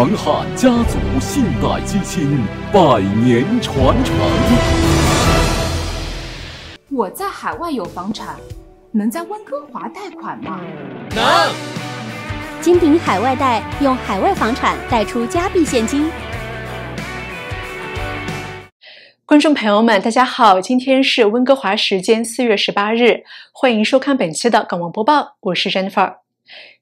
恒汉家族信贷基金，百年传承。我在海外有房产，能在温哥华贷款吗？能。金鼎海外贷，用海外房产贷出加币现金。观众朋友们，大家好，今天是温哥华时间四月十八日，欢迎收看本期的港闻播报，我是 Jennifer。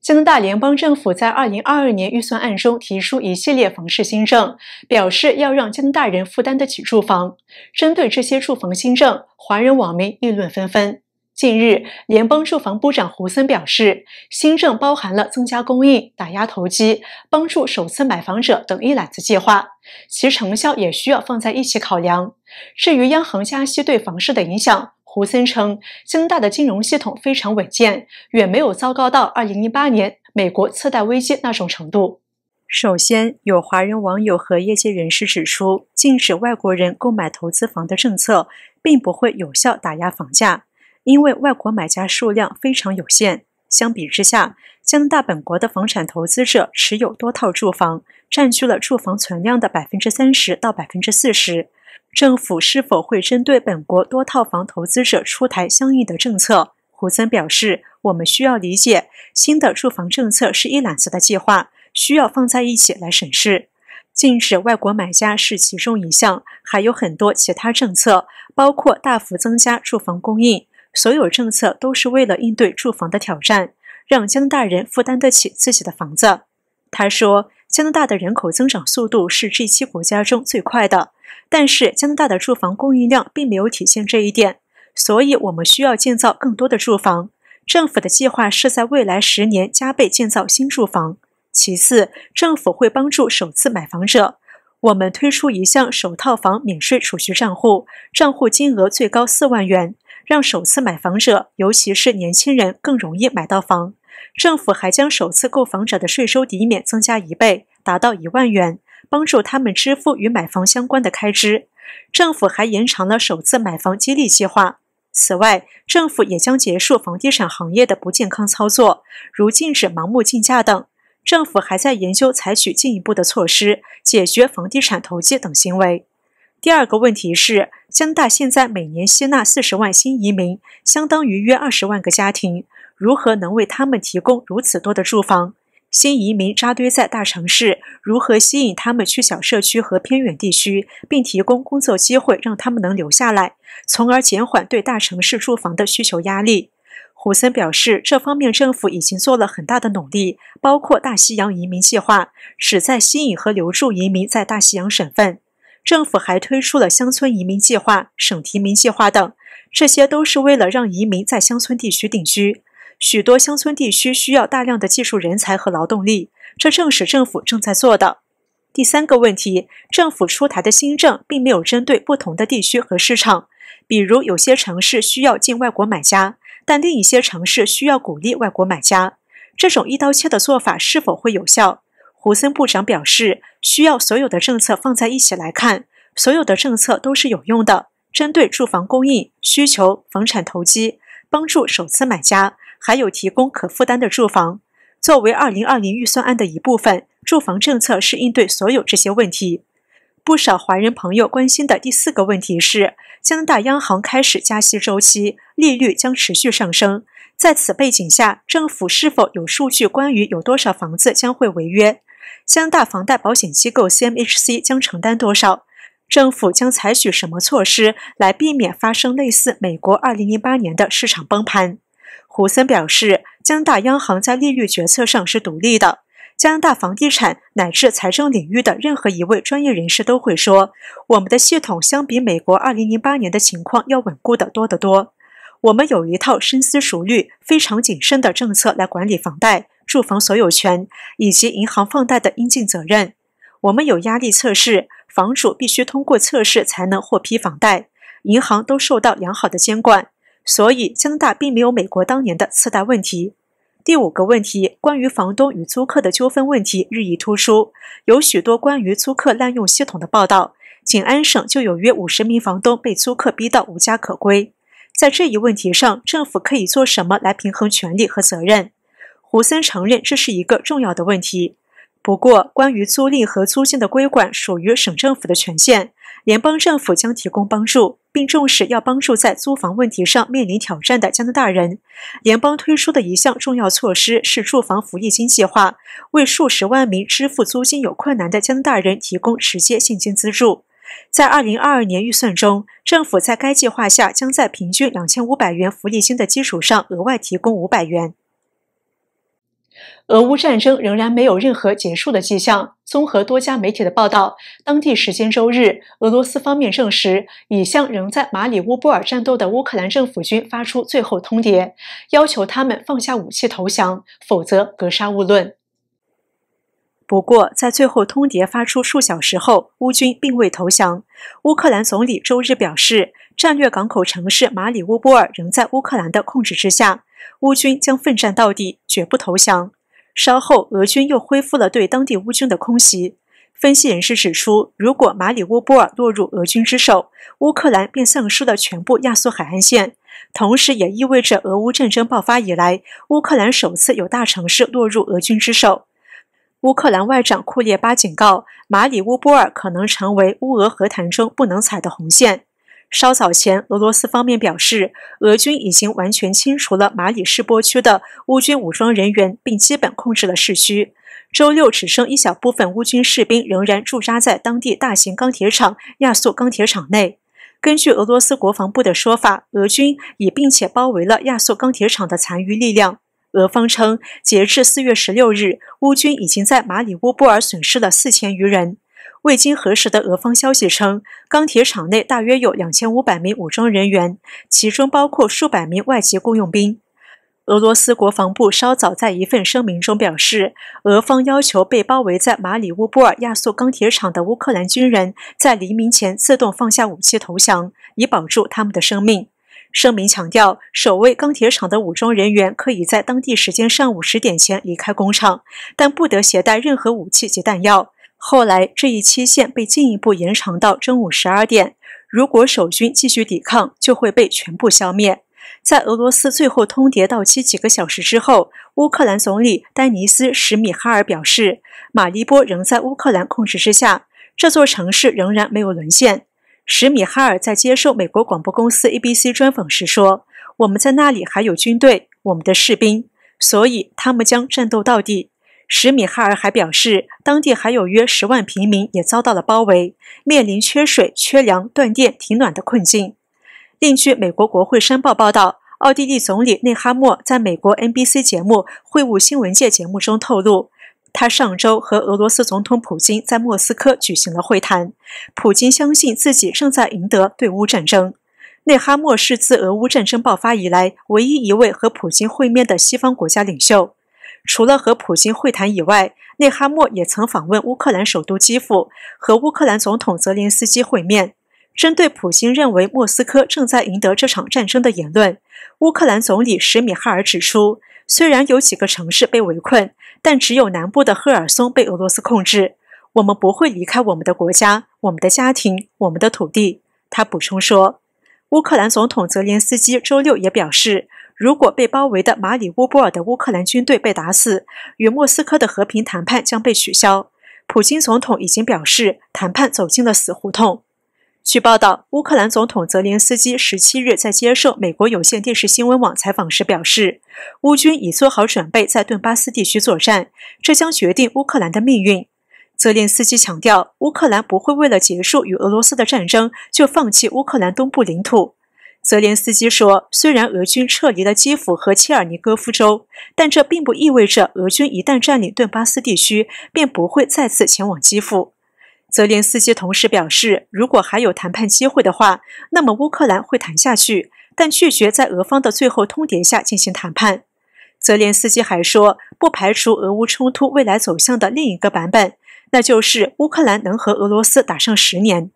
加拿大联邦政府在2022年预算案中提出一系列房市新政，表示要让加拿大人负担得起住房。针对这些住房新政，华人网民议论纷纷。近日，联邦住房部长胡森表示，新政包含了增加供应、打压投机、帮助首次买房者等一揽子计划，其成效也需要放在一起考量。至于央行加息对房市的影响，吴森称，加拿大的金融系统非常稳健，远没有糟糕到2 0 1 8年美国次贷危机那种程度。首先，有华人网友和业界人士指出，禁止外国人购买投资房的政策，并不会有效打压房价，因为外国买家数量非常有限。相比之下，加拿大本国的房产投资者持有多套住房，占据了住房存量的百分之三十到百分之四十。政府是否会针对本国多套房投资者出台相应的政策？胡森表示，我们需要理解新的住房政策是一揽子的计划，需要放在一起来审视。禁止外国买家是其中一项，还有很多其他政策，包括大幅增加住房供应。所有政策都是为了应对住房的挑战，让加拿大人负担得起自己的房子。他说，加拿大的人口增长速度是 G7 国家中最快的。但是加拿大的住房供应量并没有体现这一点，所以我们需要建造更多的住房。政府的计划是在未来十年加倍建造新住房。其次，政府会帮助首次买房者。我们推出一项首套房免税储蓄账户，账户金额最高四万元，让首次买房者，尤其是年轻人，更容易买到房。政府还将首次购房者的税收抵免增加一倍，达到一万元。帮助他们支付与买房相关的开支。政府还延长了首次买房激励计划。此外，政府也将结束房地产行业的不健康操作，如禁止盲目竞价等。政府还在研究采取进一步的措施，解决房地产投机等行为。第二个问题是，加拿大现在每年吸纳四十万新移民，相当于约二十万个家庭，如何能为他们提供如此多的住房？新移民扎堆在大城市，如何吸引他们去小社区和偏远地区，并提供工作机会，让他们能留下来，从而减缓对大城市住房的需求压力？胡森表示，这方面政府已经做了很大的努力，包括大西洋移民计划，旨在吸引和留住移民在大西洋省份。政府还推出了乡村移民计划、省提名计划等，这些都是为了让移民在乡村地区定居。许多乡村地区需要大量的技术人才和劳动力，这正是政府正在做的。第三个问题，政府出台的新政并没有针对不同的地区和市场。比如，有些城市需要进外国买家，但另一些城市需要鼓励外国买家。这种一刀切的做法是否会有效？胡森部长表示，需要所有的政策放在一起来看，所有的政策都是有用的，针对住房供应、需求、房产投机，帮助首次买家。还有提供可负担的住房，作为二零二零预算案的一部分，住房政策是应对所有这些问题。不少华人朋友关心的第四个问题是：加拿大央行开始加息周期，利率将持续上升。在此背景下，政府是否有数据关于有多少房子将会违约？加拿大房贷保险机构 CMHC 将承担多少？政府将采取什么措施来避免发生类似美国二零零八年的市场崩盘？胡森表示，加拿大央行在利率决策上是独立的。加拿大房地产乃至财政领域的任何一位专业人士都会说，我们的系统相比美国2008年的情况要稳固的多得多。我们有一套深思熟虑、非常谨慎的政策来管理房贷、住房所有权以及银行放贷的应尽责任。我们有压力测试，房主必须通过测试才能获批房贷，银行都受到良好的监管。所以，加拿大并没有美国当年的次贷问题。第五个问题，关于房东与租客的纠纷问题日益突出，有许多关于租客滥用系统的报道。仅安省就有约五十名房东被租客逼到无家可归。在这一问题上，政府可以做什么来平衡权利和责任？胡森承认这是一个重要的问题，不过关于租赁和租金的规管属于省政府的权限。联邦政府将提供帮助，并重视要帮助在租房问题上面临挑战的加拿大人。联邦推出的一项重要措施是住房福利金计划，为数十万名支付租金有困难的加拿大人提供直接现金资助。在二零二二年预算中，政府在该计划下将在平均两千五百元福利金的基础上额外提供五百元。俄乌战争仍然没有任何结束的迹象。综合多家媒体的报道，当地时间周日，俄罗斯方面证实已向仍在马里乌波尔战斗的乌克兰政府军发出最后通牒，要求他们放下武器投降，否则格杀勿论。不过，在最后通牒发出数小时后，乌军并未投降。乌克兰总理周日表示，战略港口城市马里乌波尔仍在乌克兰的控制之下。乌军将奋战到底，绝不投降。稍后，俄军又恢复了对当地乌军的空袭。分析人士指出，如果马里乌波尔落入俄军之手，乌克兰便丧失了全部亚速海岸线，同时也意味着俄乌战争爆发以来，乌克兰首次有大城市落入俄军之手。乌克兰外长库列巴警告，马里乌波尔可能成为乌俄和谈中不能踩的红线。稍早前，俄罗斯方面表示，俄军已经完全清除了马里士波区的乌军武装人员，并基本控制了市区。周六，只剩一小部分乌军士兵仍然驻扎在当地大型钢铁厂亚速钢铁厂内。根据俄罗斯国防部的说法，俄军已并且包围了亚速钢铁厂的残余力量。俄方称，截至四月十六日，乌军已经在马里乌波尔损失了四千余人。未经核实的俄方消息称，钢铁厂内大约有两千五百名武装人员，其中包括数百名外籍雇佣兵。俄罗斯国防部稍早在一份声明中表示，俄方要求被包围在马里乌波尔亚速钢铁厂的乌克兰军人在黎明前自动放下武器投降，以保住他们的生命。声明强调，守卫钢铁厂的武装人员可以在当地时间上午十点前离开工厂，但不得携带任何武器及弹药。后来，这一期限被进一步延长到中午十二点。如果守军继续抵抗，就会被全部消灭。在俄罗斯最后通牒到期几个小时之后，乌克兰总理丹尼斯·什米哈尔表示，马利波仍在乌克兰控制之下，这座城市仍然没有沦陷。什米哈尔在接受美国广播公司 ABC 专访时说：“我们在那里还有军队，我们的士兵，所以他们将战斗到底。”什米哈尔还表示，当地还有约十万平民也遭到了包围，面临缺水、缺粮、断电、停暖的困境。另据美国国会山报报道，奥地利总理内哈默在美国 NBC 节目《会晤新闻界》节目中透露，他上周和俄罗斯总统普京在莫斯科举行了会谈。普京相信自己正在赢得对乌战争。内哈默是自俄乌战争爆发以来唯一一位和普京会面的西方国家领袖。除了和普京会谈以外，内哈莫也曾访问乌克兰首都基辅，和乌克兰总统泽连斯基会面。针对普京认为莫斯科正在赢得这场战争的言论，乌克兰总理什米哈尔指出，虽然有几个城市被围困，但只有南部的赫尔松被俄罗斯控制。我们不会离开我们的国家、我们的家庭、我们的土地。他补充说，乌克兰总统泽连斯基周六也表示。如果被包围的马里乌波尔的乌克兰军队被打死，与莫斯科的和平谈判将被取消。普京总统已经表示，谈判走进了死胡同。据报道，乌克兰总统泽连斯基十七日在接受美国有线电视新闻网采访时表示，乌军已做好准备在顿巴斯地区作战，这将决定乌克兰的命运。泽连斯基强调，乌克兰不会为了结束与俄罗斯的战争就放弃乌克兰东部领土。泽连斯基说：“虽然俄军撤离了基辅和切尔尼戈夫州，但这并不意味着俄军一旦占领顿巴斯地区，便不会再次前往基辅。”泽连斯基同时表示：“如果还有谈判机会的话，那么乌克兰会谈下去，但拒绝在俄方的最后通牒下进行谈判。”泽连斯基还说：“不排除俄乌冲突未来走向的另一个版本，那就是乌克兰能和俄罗斯打上十年。”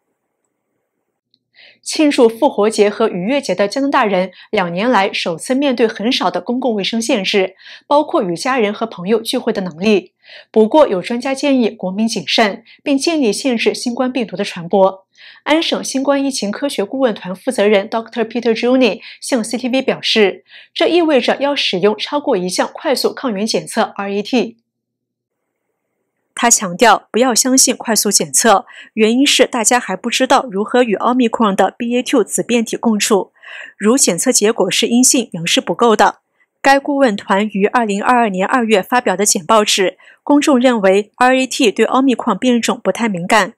庆祝复活节和逾越节的加拿大人，两年来首次面对很少的公共卫生限制，包括与家人和朋友聚会的能力。不过，有专家建议国民谨慎，并尽力限制新冠病毒的传播。安省新冠疫情科学顾问团负责人 Dr. Peter Junie 向 CTV 表示，这意味着要使用超过一项快速抗原检测 （R.E.T）。他强调不要相信快速检测，原因是大家还不知道如何与奥密克戎的 BA.2 子变体共处。如检测结果是阴性，仍是不够的。该顾问团于二零二二年二月发表的简报指，公众认为 RAT 对奥密克戎变种不太敏感。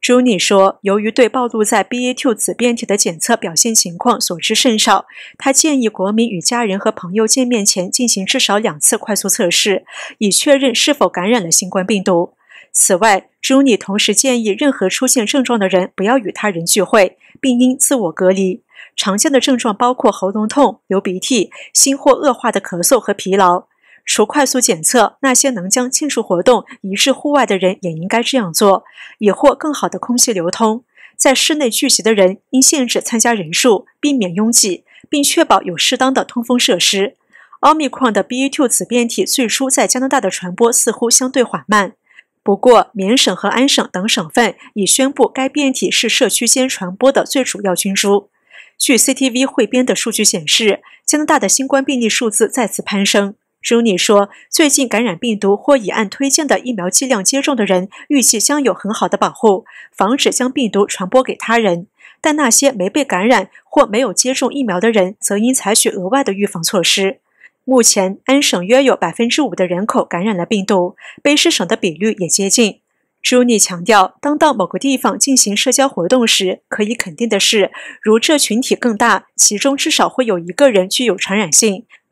朱 i 说，由于对暴露在 BA.2 子变体的检测表现情况所知甚少，他建议国民与家人和朋友见面前进行至少两次快速测试，以确认是否感染了新冠病毒。此外，朱 i 同时建议任何出现症状的人不要与他人聚会，并应自我隔离。常见的症状包括喉咙痛、流鼻涕、心或恶化的咳嗽和疲劳。除快速检测，那些能将庆祝活动移至户外的人也应该这样做，以获更好的空气流通。在室内聚集的人应限制参加人数，避免拥挤，并确保有适当的通风设施。奥密克戎的 BA.2 子变体最初在加拿大的传播似乎相对缓慢，不过，缅省和安省等省份已宣布该变体是社区间传播的最主要菌株。据 CTV 汇编的数据显示，加拿大的新冠病例数字再次攀升。朱 i 说，最近感染病毒或已按推荐的疫苗剂量接种的人，预计将有很好的保护，防止将病毒传播给他人。但那些没被感染或没有接种疫苗的人，则应采取额外的预防措施。目前，安省约有百分之五的人口感染了病毒，卑诗省的比率也接近。朱尼强调，当到某个地方进行社交活动时，可以肯定的是，如这群体更大，其中至少会有一个人具有传染性。